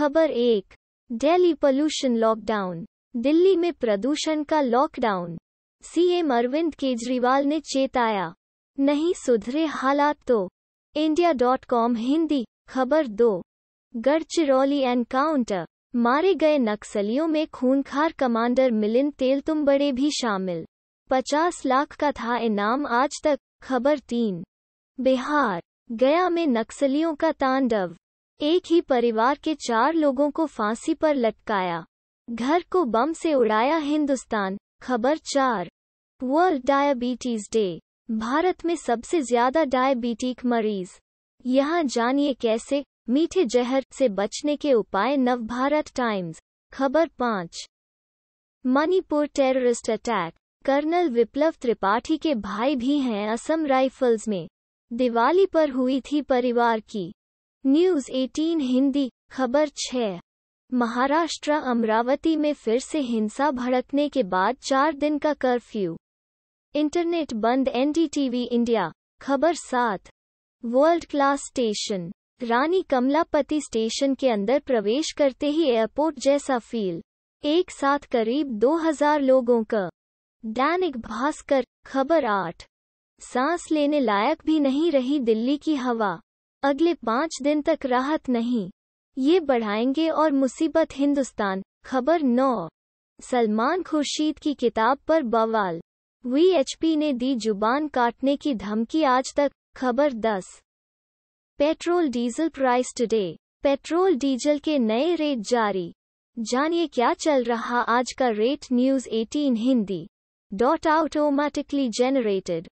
खबर एक Delhi pollution lockdown Delhi में प्रदूषण का लॉकडाउन सीएम अरविंद केजरीवाल ने चेताया नहीं सुधरे हालात तो इंडिया डॉट कॉम हिंदी खबर दो गढ़चिरौली एनकाउंटर मारे गए नक्सलियों में खूनखार कमांडर मिलिंद तेलतुम्बड़े भी शामिल पचास लाख का था इनाम आज तक खबर तीन बिहार गया में नक्सलियों का तांडव एक ही परिवार के चार लोगों को फांसी पर लटकाया घर को बम से उड़ाया हिंदुस्तान खबर चार वर्ल्ड डायबिटीज डे भारत में सबसे ज्यादा डायबिटिक मरीज यहाँ जानिए कैसे मीठे जहर से बचने के उपाय नव भारत टाइम्स खबर पाँच Manipur terrorist attack colonel Viplav Tripathi के भाई भी हैं असम राइफल्स में दिवाली पर हुई थी परिवार की न्यूज 18 हिंदी खबर 6 महाराष्ट्र अमरावती में फिर से हिंसा भड़कने के बाद चार दिन का कर्फ्यू इंटरनेट बंद एनडीटीवी इंडिया खबर सात world class station Rani Kamlapati station के अंदर प्रवेश करते ही एयरपोर्ट जैसा फील एक साथ करीब 2000 लोगों का दैनिक भास्कर खबर आठ सांस लेने लायक भी नहीं रही दिल्ली की हवा अगले पाँच दिन तक राहत नहीं ये बढ़ाएंगे और मुसीबत हिंदुस्तान खबर नौ सलमान खुर्शीद की किताब पर बवाल वीएचपी ने दी जुबान काटने की धमकी आज तक खबर दस petrol diesel price today petrol diesel के नए रेट जारी जानिए क्या चल रहा आज का rate news 18 Hindi dot automatically generated